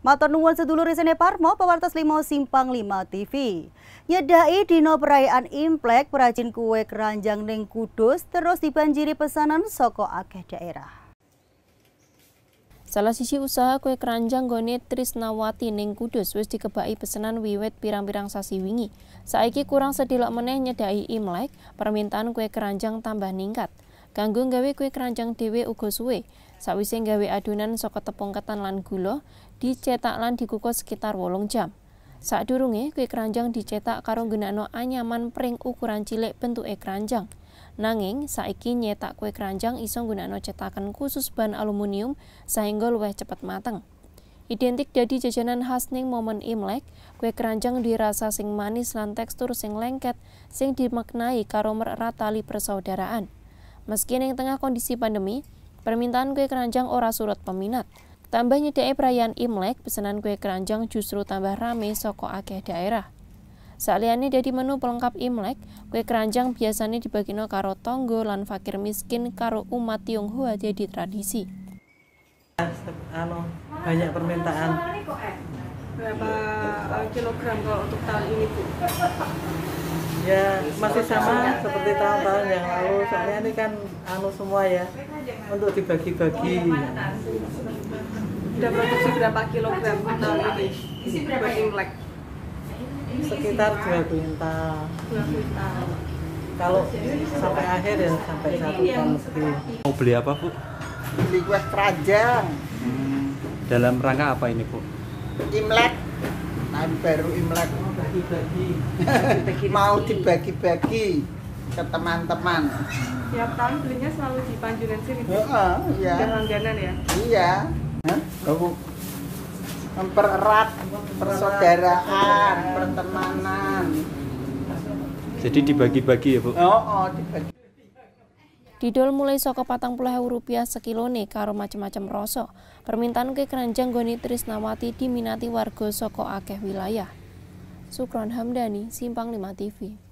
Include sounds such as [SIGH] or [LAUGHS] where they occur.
Matur nuwun sedulur isine Parmo pawartos limo Simpang 5 TV. Nyedai dino perayaan Imlek perajin kue keranjang ning Kudus terus dibanjiri pesanan soko akeh daerah. Salah sisi usaha kue keranjang gone Trisnawati ning Kudus wis dikebaki pesanan wiwit pirang-pirang sasi wingi. Saiki kurang sedilok meneh nyedai Imlek, permintaan kue keranjang tambah ningkat. Kanggo gawe kue keranjang dhewe uga suwe. Sawise gawe adonan saka tepung ketan lan gula, dicetak lan dikukus sekitar wolong jam. Sadurunge kue keranjang dicetak karo nggunakno anyaman pring ukuran cilik bentuke keranjang. Nanging saiki nyetak kue keranjang iso nggunakno cetakan khusus bahan aluminium sehingga luwih cepet mateng. Identik jadi jajanan khas ning momen Imlek, kue keranjang dirasa sing manis lan tekstur sing lengket sing dimaknai karo merata tali persaudaraan. Meski yang tengah kondisi pandemi, permintaan kue keranjang ora surut peminat. Tambah nyedai perayaan Imlek, pesanan kue keranjang justru tambah rame soko akeh daerah. Saliyane jadi menu pelengkap Imlek, kue keranjang biasanya dibagino karo tonggo lan fakir miskin karo umat Tionghoa jadi tradisi. Anu, banyak permintaan. Berapa eh, kilogram kalau untuk tahun ini, Bu? Ya, masih sama seperti tahun-tahun yang lalu. Soalnya ini kan anu semua ya untuk dibagi-bagi. Sudah produksi berapa kilogram tahun ini? Isi berapa imlek? Sekitar dua kuintal. Dua kuintal. Kalau sampai akhir ya sampai satu ton lebih. Mau beli apa bu? Beli kue keranjang. Hmm. Dalam rangka apa ini bu? Imlek baru Imlek [LAUGHS] mau dibagi-bagi ke teman-teman tiap tahun belinya selalu di Panjuran sini oh, oh, iya. langganan ya iya kamu mempererat persaudaraan pertemanan jadi dibagi-bagi ya bu oh, oh dibagi Didol mulai saka patang puluh rupiah sekilone karo macam-macam rasa. Permintaan ke keranjang Goni Trisnawati diminati warga saka akeh wilayah. Sukron Hamdani, Simpang 5 TV.